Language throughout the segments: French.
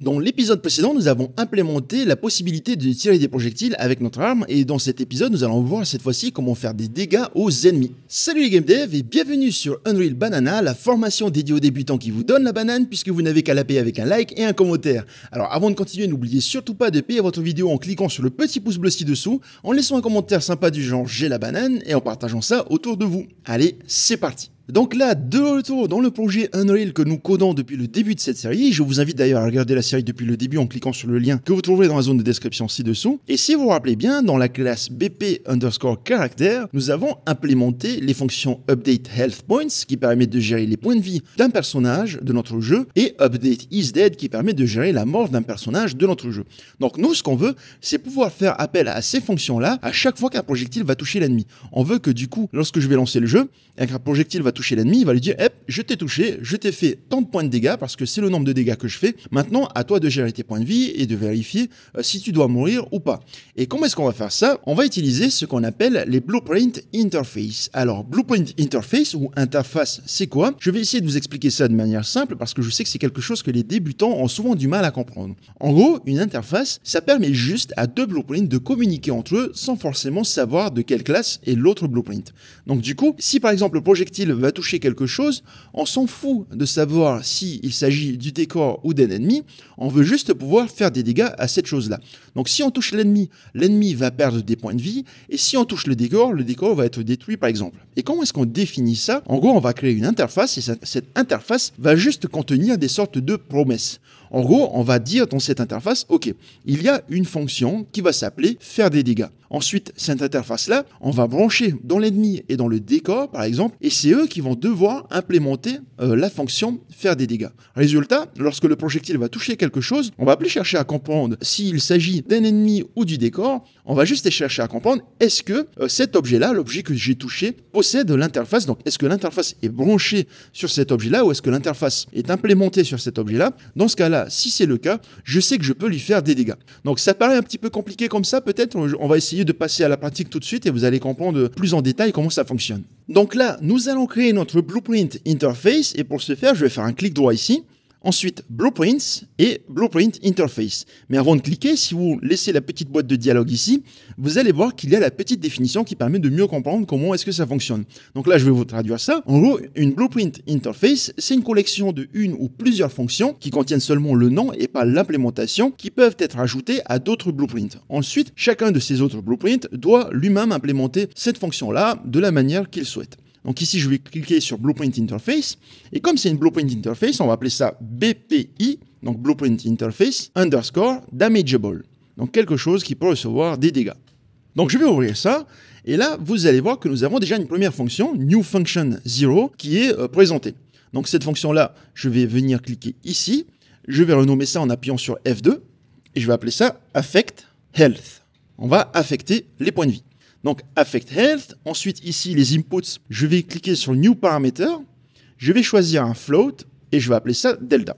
Dans l'épisode précédent, nous avons implémenté la possibilité de tirer des projectiles avec notre arme et dans cet épisode, nous allons voir cette fois-ci comment faire des dégâts aux ennemis. Salut les game devs et bienvenue sur Unreal Banana, la formation dédiée aux débutants qui vous donne la banane puisque vous n'avez qu'à la payer avec un like et un commentaire. Alors avant de continuer, n'oubliez surtout pas de payer votre vidéo en cliquant sur le petit pouce bleu ci-dessous, en laissant un commentaire sympa du genre j'ai la banane et en partageant ça autour de vous. Allez, c'est parti donc là, de retour dans le projet Unreal que nous codons depuis le début de cette série. Je vous invite d'ailleurs à regarder la série depuis le début en cliquant sur le lien que vous trouverez dans la zone de description ci-dessous. Et si vous vous rappelez bien, dans la classe BP underscore Character, nous avons implémenté les fonctions update health points qui permettent de gérer les points de vie d'un personnage de notre jeu et update is dead qui permet de gérer la mort d'un personnage de notre jeu. Donc nous, ce qu'on veut, c'est pouvoir faire appel à ces fonctions-là à chaque fois qu'un projectile va toucher l'ennemi. On veut que du coup, lorsque je vais lancer le jeu, eh un projectile va toucher l'ennemi, il va lui dire, hop, eh, je t'ai touché, je t'ai fait tant de points de dégâts parce que c'est le nombre de dégâts que je fais. Maintenant, à toi de gérer tes points de vie et de vérifier euh, si tu dois mourir ou pas. Et comment est-ce qu'on va faire ça On va utiliser ce qu'on appelle les blueprint interface. Alors, blueprint interface ou interface, c'est quoi Je vais essayer de vous expliquer ça de manière simple parce que je sais que c'est quelque chose que les débutants ont souvent du mal à comprendre. En gros, une interface, ça permet juste à deux blueprints de communiquer entre eux sans forcément savoir de quelle classe est l'autre blueprint. Donc du coup, si par exemple le projectile va toucher quelque chose, on s'en fout de savoir s'il s'agit du décor ou d'un ennemi, on veut juste pouvoir faire des dégâts à cette chose-là. Donc si on touche l'ennemi, l'ennemi va perdre des points de vie, et si on touche le décor, le décor va être détruit par exemple. Et comment est-ce qu'on définit ça En gros, on va créer une interface, et cette interface va juste contenir des sortes de promesses. En gros, on va dire dans cette interface, OK, il y a une fonction qui va s'appeler faire des dégâts. Ensuite, cette interface-là, on va brancher dans l'ennemi et dans le décor, par exemple, et c'est eux qui vont devoir implémenter euh, la fonction faire des dégâts. Résultat, lorsque le projectile va toucher quelque chose, on va plus chercher à comprendre s'il s'agit d'un ennemi ou du décor, on va juste chercher à comprendre est-ce que euh, cet objet-là, l'objet que j'ai touché, possède l'interface, donc est-ce que l'interface est branchée sur cet objet-là ou est-ce que l'interface est implémentée sur cet objet-là. Dans ce cas-là, si c'est le cas, je sais que je peux lui faire des dégâts. Donc ça paraît un petit peu compliqué comme ça, peut-être. On va essayer de passer à la pratique tout de suite et vous allez comprendre plus en détail comment ça fonctionne. Donc là, nous allons créer notre blueprint interface et pour ce faire, je vais faire un clic droit ici Ensuite, Blueprints et Blueprint Interface. Mais avant de cliquer, si vous laissez la petite boîte de dialogue ici, vous allez voir qu'il y a la petite définition qui permet de mieux comprendre comment est-ce que ça fonctionne. Donc là, je vais vous traduire ça. En gros, une Blueprint Interface, c'est une collection de une ou plusieurs fonctions qui contiennent seulement le nom et pas l'implémentation qui peuvent être ajoutées à d'autres blueprints. Ensuite, chacun de ces autres blueprints doit lui-même implémenter cette fonction-là de la manière qu'il souhaite. Donc ici, je vais cliquer sur Blueprint Interface. Et comme c'est une Blueprint Interface, on va appeler ça BPI, donc Blueprint Interface, underscore damageable. Donc quelque chose qui peut recevoir des dégâts. Donc je vais ouvrir ça. Et là, vous allez voir que nous avons déjà une première fonction, New Function 0, qui est euh, présentée. Donc cette fonction-là, je vais venir cliquer ici. Je vais renommer ça en appuyant sur F2. Et je vais appeler ça Affect Health. On va affecter les points de vie. Donc Affect Health. Ensuite, ici, les inputs, je vais cliquer sur New Parameter. Je vais choisir un float et je vais appeler ça delta.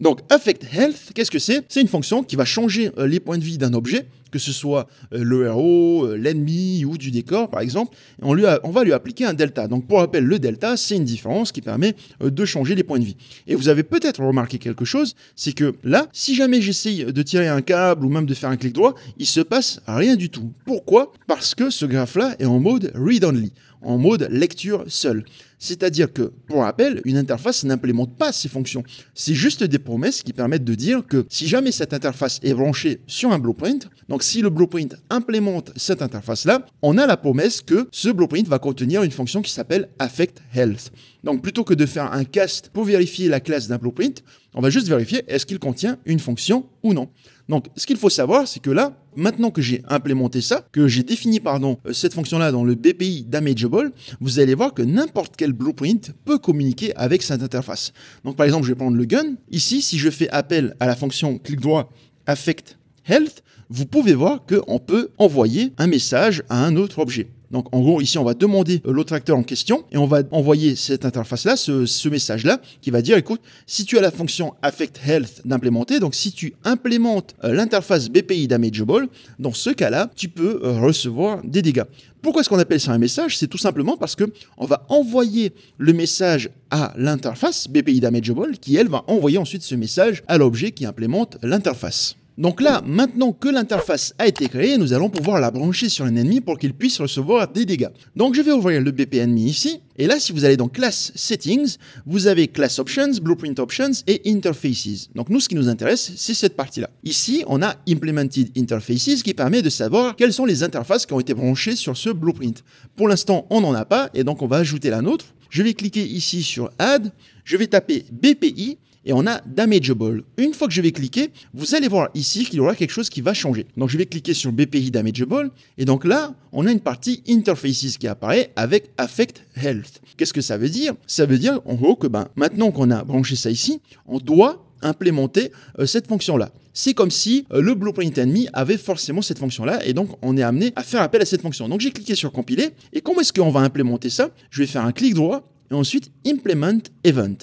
Donc, affect health, qu'est-ce que c'est C'est une fonction qui va changer euh, les points de vie d'un objet, que ce soit euh, le héros, euh, l'ennemi ou du décor, par exemple. on, lui on va lui appliquer un delta. Donc, pour rappel, le delta, c'est une différence qui permet de changer les points de vie. Et vous avez peut-être remarqué quelque chose, c'est que là, si jamais j'essaye de tirer un câble ou même de faire un clic droit, il se passe rien du tout. Pourquoi Parce que ce graphe-là est en mode read-only, en mode lecture seule. C'est-à-dire que, pour rappel, une interface n'implémente pas ces fonctions. C'est juste des promesses qui permettent de dire que si jamais cette interface est branchée sur un blueprint, donc si le blueprint implémente cette interface-là, on a la promesse que ce blueprint va contenir une fonction qui s'appelle affect health. Donc plutôt que de faire un cast pour vérifier la classe d'un blueprint, on va juste vérifier est-ce qu'il contient une fonction ou non. Donc, ce qu'il faut savoir, c'est que là, maintenant que j'ai implémenté ça, que j'ai défini, pardon, euh, cette fonction-là dans le BPI damageable, vous allez voir que n'importe quel blueprint peut communiquer avec cette interface. Donc, par exemple, je vais prendre le gun. Ici, si je fais appel à la fonction clic droit affect health, vous pouvez voir qu'on peut envoyer un message à un autre objet. Donc en gros, ici, on va demander l'autre acteur en question et on va envoyer cette interface-là, ce, message-là, qui va dire, écoute, si tu as la fonction affect health d'implémenter, donc si tu implémentes euh, l'interface BPI damageable, dans ce cas-là, tu peux euh, recevoir des dégâts. Pourquoi est-ce qu'on appelle ça un message C'est tout simplement parce que on va envoyer le message à l'interface BPI damageable qui elle va envoyer ensuite ce message à l'objet qui implémente l'interface. Donc là, maintenant que l'interface a été créée, nous allons pouvoir la brancher sur un ennemi pour qu'il puisse recevoir des dégâts. Donc je vais ouvrir le BP ennemi ici, et là si vous allez dans Class Settings, vous avez Class Options, Blueprint Options et Interfaces. Donc nous ce qui nous intéresse, c'est cette partie-là. Ici, on a Implemented Interfaces qui permet de savoir quelles sont les interfaces qui ont été branchées sur ce blueprint. Pour l'instant, on n'en a pas, et donc on va ajouter la nôtre. Je vais cliquer ici sur Add, je vais taper BPI, et on a Damageable. Une fois que je vais cliquer, vous allez voir ici qu'il y aura quelque chose qui va changer. Donc je vais cliquer sur BPI Damageable et donc là, on a une partie Interfaces qui apparaît avec Affect Health. Qu'est-ce que ça veut dire Ça veut dire en gros que ben, maintenant qu'on a branché ça ici, on doit implémenter euh, cette fonction-là. C'est comme si euh, le Blueprint Enemy avait forcément cette fonction-là et donc on est amené à faire appel à cette fonction. Donc j'ai cliqué sur compiler et comment est-ce qu'on va implémenter ça Je vais faire un clic droit et ensuite implement event.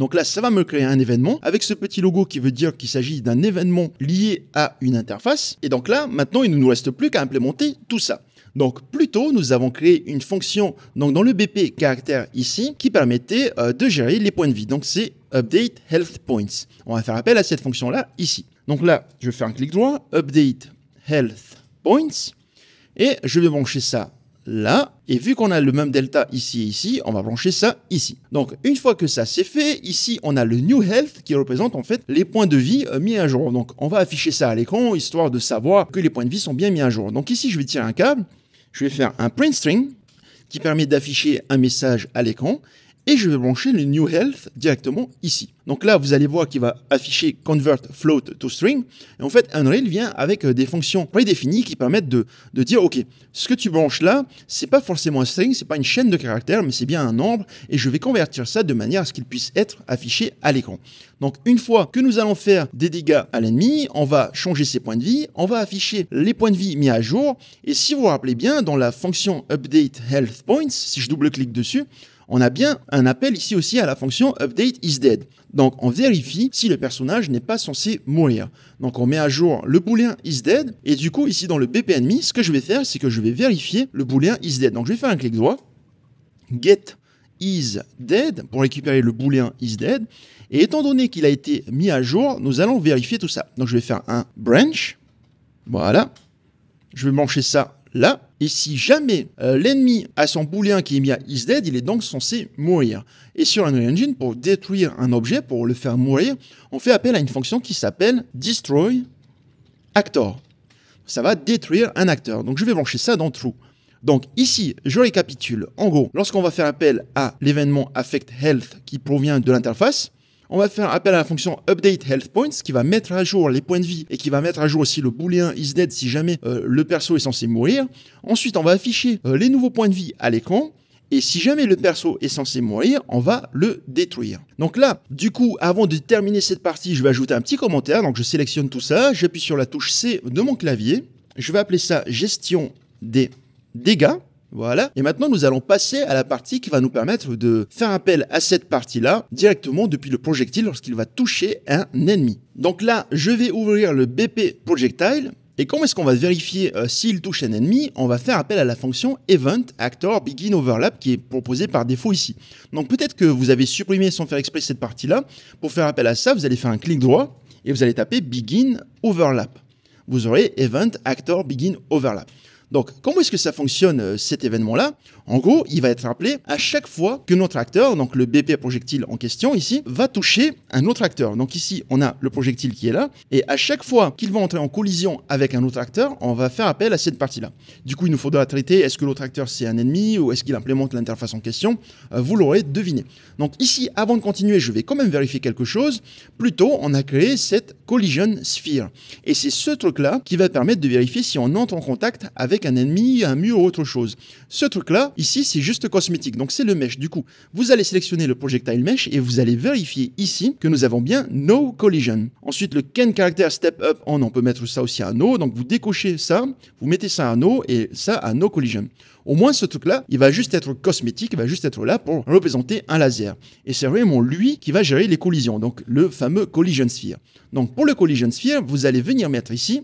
Donc là, ça va me créer un événement avec ce petit logo qui veut dire qu'il s'agit d'un événement lié à une interface. Et donc là, maintenant, il ne nous reste plus qu'à implémenter tout ça. Donc plus tôt, nous avons créé une fonction donc dans le BP caractère ici qui permettait euh, de gérer les points de vie. Donc c'est update health points. On va faire appel à cette fonction là ici. Donc là, je fais un clic droit, update health points et je vais brancher ça là, et vu qu'on a le même delta ici et ici, on va brancher ça ici. Donc une fois que ça c'est fait, ici on a le New Health qui représente en fait les points de vie euh, mis à jour. Donc on va afficher ça à l'écran, histoire de savoir que les points de vie sont bien mis à jour. Donc ici je vais tirer un câble, je vais faire un print string qui permet d'afficher un message à l'écran, et je vais brancher le New Health directement ici. Donc là, vous allez voir qu'il va afficher Convert Float to String. Et en fait, Unreal vient avec euh, des fonctions prédéfinies qui permettent de, dire, OK, ce que tu branches là, c'est pas forcément un string, c'est pas une chaîne de caractères, mais c'est bien un nombre, et je vais convertir ça de manière à ce qu'il puisse être affiché à l'écran. Donc une fois que nous allons faire des dégâts à l'ennemi, on va changer ses points de vie, on va afficher les points de vie mis à jour, et si vous vous rappelez bien, dans la fonction Update Health Points, si je double-clique dessus, on a bien un appel ici aussi à la fonction update is dead. Donc on vérifie si le personnage n'est pas censé mourir. Donc on met à jour le booléen is dead et du coup ici dans le bpnmi, ce que je vais faire c'est que je vais vérifier le booléen is dead. Donc je vais faire un clic droit, get is dead pour récupérer le booléen is dead et étant donné qu'il a été mis à jour, nous allons vérifier tout ça. Donc je vais faire un branch, voilà, je vais brancher ça là, et si jamais euh, l'ennemi a son boolean qui est mis à is dead, il est donc censé mourir. Et sur Unreal Engine, pour détruire un objet, pour le faire mourir, on fait appel à une fonction qui s'appelle destroy actor. Ça va détruire un acteur. Donc je vais brancher ça dans true. Donc ici, je récapitule. En gros, lorsqu'on va faire appel à l'événement affect health qui provient de l'interface, on va faire appel à la fonction update health points qui va mettre à jour les points de vie et qui va mettre à jour aussi le Boolean is dead si jamais euh, le perso est censé mourir. Ensuite, on va afficher euh, les nouveaux points de vie à l'écran. Et si jamais le perso est censé mourir, on va le détruire. Donc là, du coup, avant de terminer cette partie, je vais ajouter un petit commentaire. Donc je sélectionne tout ça, j'appuie sur la touche C de mon clavier. Je vais appeler ça gestion des dégâts. Voilà. Et maintenant, nous allons passer à la partie qui va nous permettre de faire appel à cette partie-là directement depuis le projectile lorsqu'il va toucher un ennemi. Donc là, je vais ouvrir le BP Projectile. Et comment est-ce qu'on va vérifier euh, s'il touche un ennemi On va faire appel à la fonction event actor begin overlap qui est proposée par défaut ici. Donc peut-être que vous avez supprimé sans faire exprès cette partie-là. Pour faire appel à ça, vous allez faire un clic droit et vous allez taper begin overlap. Vous aurez event actor begin overlap. Donc, comment est-ce que ça fonctionne euh, cet événement-là En gros, il va être appelé à chaque fois que notre acteur, donc le BP projectile en question ici, va toucher un autre acteur. Donc ici, on a le projectile qui est là, et à chaque fois qu'il va entrer en collision avec un autre acteur, on va faire appel à cette partie-là. Du coup, il nous faudra traiter est-ce que l'autre acteur c'est un ennemi ou est-ce qu'il implémente l'interface en question euh, Vous l'aurez deviné. Donc ici, avant de continuer, je vais quand même vérifier quelque chose. Plutôt, on a créé cette collision sphere, et c'est ce truc-là qui va permettre de vérifier si on entre en contact avec un ennemi, un mur ou autre chose. Ce truc-là, ici, c'est juste cosmétique, donc c'est le mesh. Du coup, vous allez sélectionner le projectile mesh et vous allez vérifier ici que nous avons bien no collision. Ensuite, le Ken character step up on, on peut mettre ça aussi à no, donc vous décochez ça, vous mettez ça à no et ça à no collision. Au moins, ce truc-là, il va juste être cosmétique, il va juste être là pour représenter un laser. Et c'est vraiment lui qui va gérer les collisions, donc le fameux collision sphere. Donc pour le collision sphere, vous allez venir mettre ici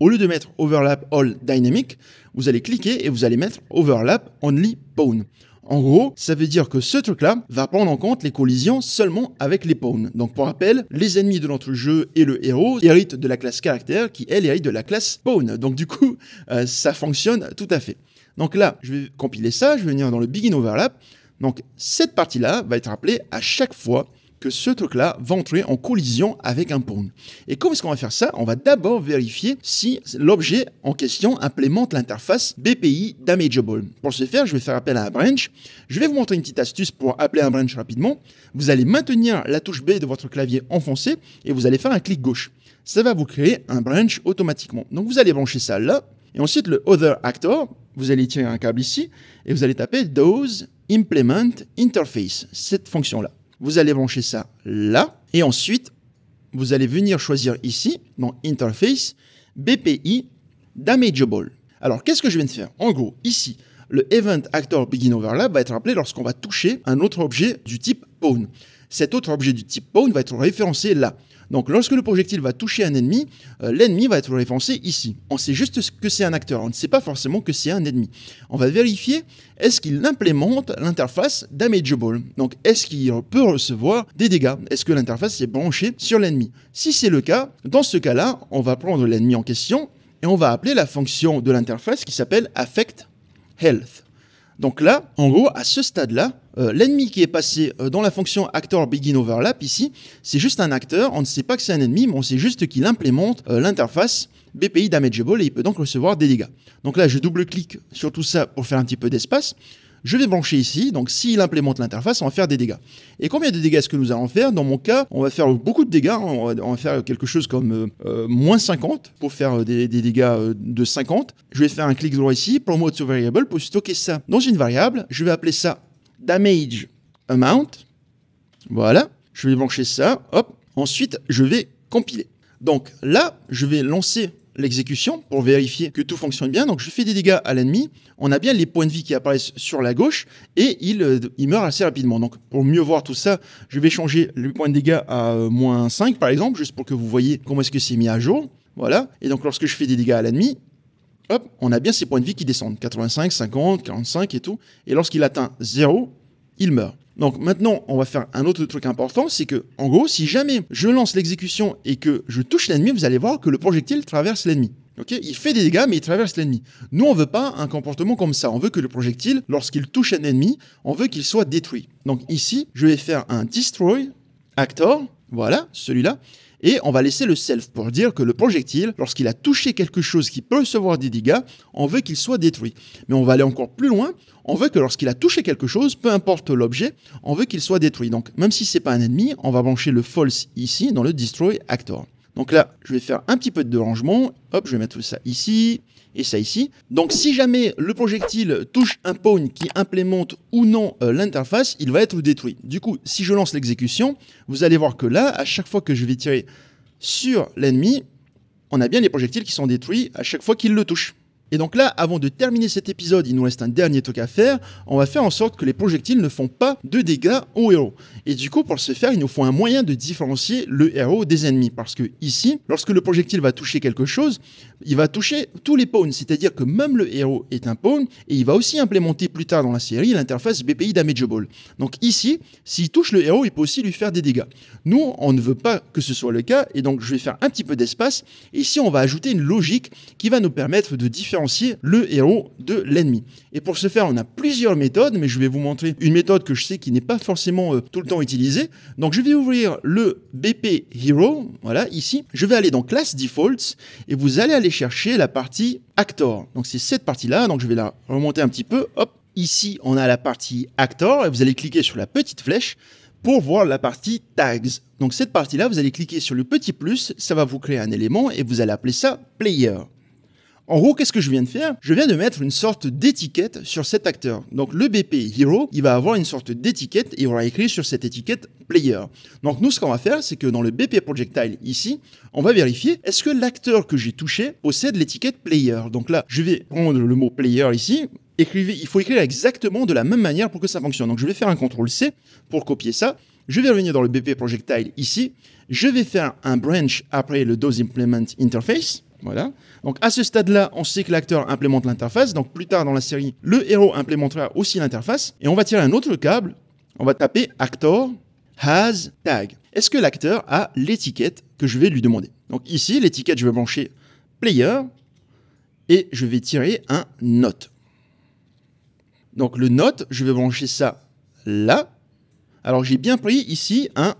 au lieu de mettre Overlap All Dynamic, vous allez cliquer et vous allez mettre Overlap Only Pawn. En gros, ça veut dire que ce truc-là va prendre en compte les collisions seulement avec les pawns. Donc pour rappel, les ennemis de notre jeu et le héros héritent de la classe caractère qui, elle, hérite de la classe pawn. Donc du coup, euh, ça fonctionne tout à fait. Donc là, je vais compiler ça, je vais venir dans le Begin Overlap. Donc cette partie-là va être appelée à chaque fois que ce truc-là va entrer en collision avec un pawn. Et comment est-ce qu'on va faire ça On va d'abord vérifier si l'objet en question implémente l'interface BPI damageable. Pour ce faire, je vais faire appel à un branch. Je vais vous montrer une petite astuce pour appeler un branch rapidement. Vous allez maintenir la touche B de votre clavier enfoncée et vous allez faire un clic gauche. Ça va vous créer un branch automatiquement. Donc vous allez brancher ça là. Et ensuite, le other actor, vous allez tirer un câble ici et vous allez taper those implement interface, cette fonction-là. Vous allez brancher ça là. Et ensuite, vous allez venir choisir ici, dans Interface, BPI Damageable. Alors, qu'est-ce que je viens de faire En gros, ici, le Event Actor Begin Overlap va être appelé lorsqu'on va toucher un autre objet du type Pawn. Cet autre objet du type Pawn va être référencé là. Donc lorsque le projectile va toucher un ennemi, euh, l'ennemi va être référencé ici. On sait juste que c'est un acteur, on ne sait pas forcément que c'est un ennemi. On va vérifier est-ce qu'il implémente l'interface damageable. Donc est-ce qu'il peut recevoir des dégâts Est-ce que l'interface est branchée sur l'ennemi Si c'est le cas, dans ce cas-là, on va prendre l'ennemi en question et on va appeler la fonction de l'interface qui s'appelle affect health. Donc là, en gros, à ce stade-là, euh, l'ennemi qui est passé euh, dans la fonction actor begin overlap ici, c'est juste un acteur, on ne sait pas que c'est un ennemi, mais on sait juste qu'il implémente euh, l'interface BPI damageable et il peut donc recevoir des dégâts. Donc là, je double-clique sur tout ça pour faire un petit peu d'espace. Je vais brancher ici, donc s'il implémente l'interface, on va faire des dégâts. Et combien de dégâts est-ce que nous allons faire Dans mon cas, on va faire beaucoup de dégâts, hein. on, va, faire quelque chose comme moins 50 pour faire des, dégâts de 50. Je vais faire un clic droit ici, promote to variable, pour stocker ça dans une variable. Je vais appeler ça damage amount. Voilà, je vais brancher ça, hop. Ensuite, je vais compiler. Donc là, je vais lancer l'exécution pour vérifier que tout fonctionne bien. Donc je fais des dégâts à l'ennemi, on a bien les points de vie qui apparaissent sur la gauche et il, euh, il meurt assez rapidement. Donc pour mieux voir tout ça, je vais changer le point de dégâts à euh, moins 5 par exemple, juste pour que vous voyez comment est-ce que c'est mis à jour. Voilà, et donc lorsque je fais des dégâts à l'ennemi, on a bien ses points de vie qui descendent, 85, 50, 45 et tout. Et lorsqu'il atteint 0, il meurt. Donc maintenant, on va faire un autre truc important, c'est que, en gros, si jamais je lance l'exécution et que je touche l'ennemi, vous allez voir que le projectile traverse l'ennemi. ok il fait des dégâts, mais il traverse l'ennemi. Nous, on veut pas un comportement comme ça. On veut que le projectile, lorsqu'il touche un ennemi, on veut qu'il soit détruit. Donc ici, je vais faire un destroy actor, voilà, celui-là et on va laisser le self pour dire que le projectile, lorsqu'il a touché quelque chose qui peut recevoir des dégâts, on veut qu'il soit détruit. Mais on va aller encore plus loin, on veut que lorsqu'il a touché quelque chose, peu importe l'objet, on veut qu'il soit détruit. Donc même si c'est pas un ennemi, on va brancher le false ici dans le destroy actor. Donc là, je vais faire un petit peu de dérangement. Hop, je vais mettre tout ça ici et ça ici. Donc si jamais le projectile touche un pawn qui implémente ou non euh, l'interface, il va être détruit. Du coup, si je lance l'exécution, vous allez voir que là, à chaque fois que je vais tirer sur l'ennemi, on a bien les projectiles qui sont détruits à chaque fois qu'il le touche. Et donc là, avant de terminer cet épisode, il nous reste un dernier truc à faire. On va faire en sorte que les projectiles ne font pas de dégâts au héros. Et du coup, pour ce faire, il nous faut un moyen de différencier le héros des ennemis. Parce que ici, lorsque le projectile va toucher quelque chose, il va toucher tous les pawns. C'est-à-dire que même le héros est un pawn. Et il va aussi implémenter plus tard dans la série l'interface BPI Damageable. Donc ici, s'il touche le héros, il peut aussi lui faire des dégâts. Nous, on ne veut pas que ce soit le cas. Et donc, je vais faire un petit peu d'espace. ici, on va ajouter une logique qui va nous permettre de différencier le héros de l'ennemi. Et pour ce faire, on a plusieurs méthodes, mais je vais vous montrer une méthode que je sais qui n'est pas forcément euh, tout le temps utilisée. Donc je vais ouvrir le BP Hero, voilà, ici. Je vais aller dans Class Defaults, et vous allez aller chercher la partie Actor. Donc c'est cette partie-là, donc je vais la remonter un petit peu, hop. Ici, on a la partie Actor, et vous allez cliquer sur la petite flèche pour voir la partie tags. Donc cette partie-là, vous allez cliquer sur le petit plus, ça va vous créer un élément et vous allez appeler ça player. En gros, qu'est-ce que je viens de faire Je viens de mettre une sorte d'étiquette sur cet acteur. Donc le BP Hero, il va avoir une sorte d'étiquette et il va écrit sur cette étiquette Player. Donc nous, ce qu'on va faire, c'est que dans le BP Projectile ici, on va vérifier est-ce que l'acteur que j'ai touché possède l'étiquette Player. Donc là, je vais prendre le mot Player ici, Écrivez, il faut écrire exactement de la même manière pour que ça fonctionne. Donc je vais faire un CTRL C pour copier ça. Je vais revenir dans le BP Projectile ici. Je vais faire un branch après le DOS Implement Interface. Voilà. Donc à ce stade-là, on sait que l'acteur implémente l'interface. Donc plus tard dans la série, le héros implémentera aussi l'interface. Et on va tirer un autre câble. On va taper actor has tag. Est-ce que l'acteur a l'étiquette que je vais lui demander Donc ici, l'étiquette, je vais brancher player et je vais tirer un note. Donc le note, je vais brancher ça là. Alors j'ai bien pris ici un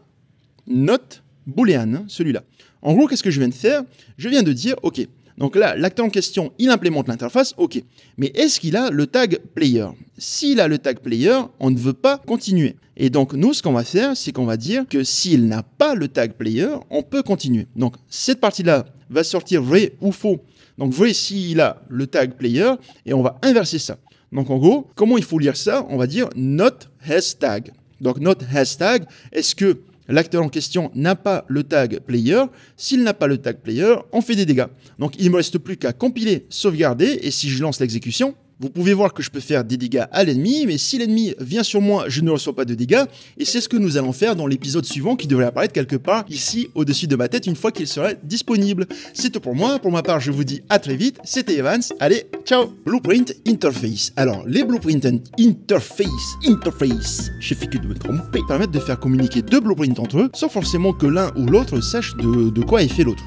note Boolean hein, celui-là. En gros, qu'est-ce que je viens de faire Je viens de dire, OK, donc là, l'acteur en question, il implémente l'interface, OK. Mais est-ce qu'il a le tag player S'il a le tag player, on ne veut pas continuer. Et donc, nous, ce qu'on va faire, c'est qu'on va dire que s'il n'a pas le tag player, on peut continuer. Donc, cette partie-là va sortir vrai ou faux. Donc, vrai s'il a le tag player, et on va inverser ça. Donc, en gros, comment il faut lire ça On va dire not has tag. Donc, not has tag, est-ce que l'acteur en question n'a pas le tag player. S'il n'a pas le tag player, on fait des dégâts. Donc il ne me reste plus qu'à compiler, sauvegarder, et si je lance l'exécution, vous pouvez voir que je peux faire des dégâts à l'ennemi, mais si l'ennemi vient sur moi, je ne reçois pas de dégâts, et c'est ce que nous allons faire dans l'épisode suivant qui devrait apparaître quelque part ici au-dessus de ma tête une fois qu'il sera disponible. C'est tout pour moi, pour ma part je vous dis à très vite, c'était Evans, allez, ciao Blueprint Interface. Alors, les Blueprint Interface, Interface, j'ai fait que de me tromper, permettent de faire communiquer deux blueprints entre eux, sans forcément que l'un ou l'autre sache de, de quoi est fait l'autre.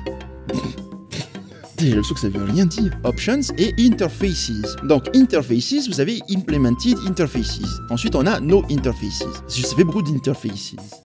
j'ai l'impression que ça veut rien dire. Options et interfaces. Donc, interfaces, vous avez implemented interfaces. Ensuite, on a no interfaces. Ça fait beaucoup d'interfaces.